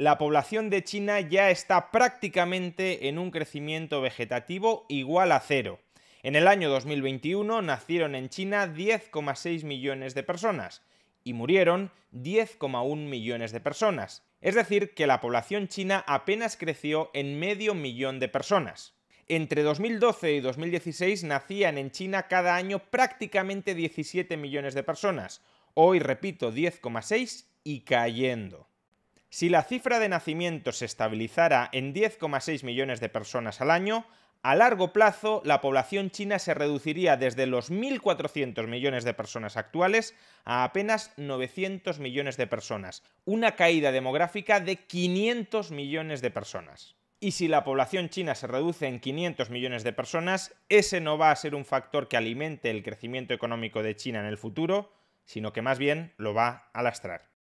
la población de China ya está prácticamente en un crecimiento vegetativo igual a cero. En el año 2021 nacieron en China 10,6 millones de personas y murieron 10,1 millones de personas. Es decir, que la población china apenas creció en medio millón de personas. Entre 2012 y 2016 nacían en China cada año prácticamente 17 millones de personas. Hoy, repito, 10,6 y cayendo. Si la cifra de nacimientos se estabilizara en 10,6 millones de personas al año, a largo plazo la población china se reduciría desde los 1.400 millones de personas actuales a apenas 900 millones de personas, una caída demográfica de 500 millones de personas. Y si la población china se reduce en 500 millones de personas, ese no va a ser un factor que alimente el crecimiento económico de China en el futuro, sino que más bien lo va a lastrar.